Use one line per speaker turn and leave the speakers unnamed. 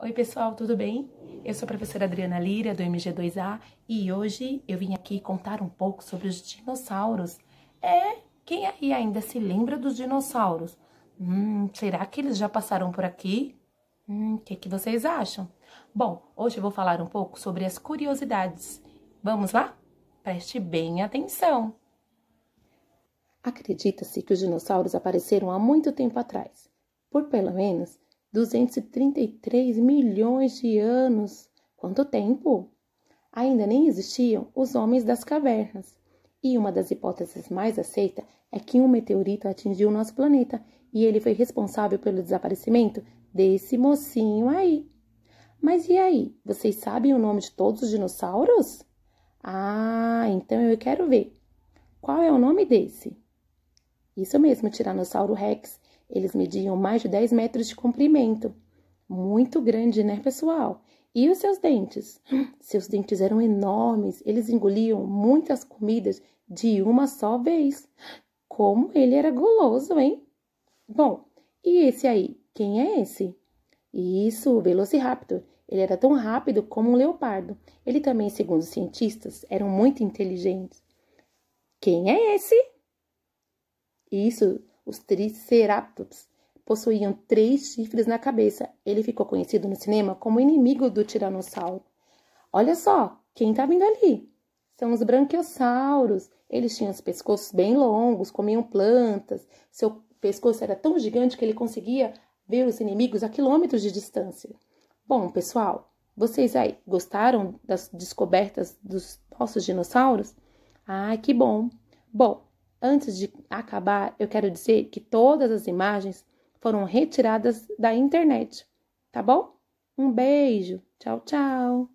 Oi, pessoal, tudo bem? Eu sou a professora Adriana Lira, do MG2A, e hoje eu vim aqui contar um pouco sobre os dinossauros. É, quem aí ainda se lembra dos dinossauros? Hum, será que eles já passaram por aqui? o hum, que, que vocês acham? Bom, hoje eu vou falar um pouco sobre as curiosidades. Vamos lá? Preste bem atenção! Acredita-se que os dinossauros apareceram há muito tempo atrás, por pelo menos 233 milhões de anos! Quanto tempo! Ainda nem existiam os homens das cavernas. E uma das hipóteses mais aceitas é que um meteorito atingiu nosso planeta e ele foi responsável pelo desaparecimento desse mocinho aí. Mas e aí? Vocês sabem o nome de todos os dinossauros? Ah, então eu quero ver. Qual é o nome desse? Isso mesmo, Tiranossauro Rex eles mediam mais de 10 metros de comprimento. Muito grande, né, pessoal? E os seus dentes? Seus dentes eram enormes, eles engoliam muitas comidas de uma só vez. Como ele era guloso, hein? Bom, e esse aí? Quem é esse? Isso, o Velociraptor. Ele era tão rápido como um leopardo. Ele também, segundo os cientistas, era muito inteligente. Quem é esse? Isso, os Triceratops possuíam três chifres na cabeça. Ele ficou conhecido no cinema como inimigo do tiranossauro. Olha só, quem está vindo ali? São os branquiosauros. Eles tinham os pescoços bem longos, comiam plantas. Seu pescoço era tão gigante que ele conseguia ver os inimigos a quilômetros de distância. Bom, pessoal, vocês aí gostaram das descobertas dos nossos dinossauros? Ah, que bom! Bom, Antes de acabar, eu quero dizer que todas as imagens foram retiradas da internet, tá bom? Um beijo, tchau, tchau!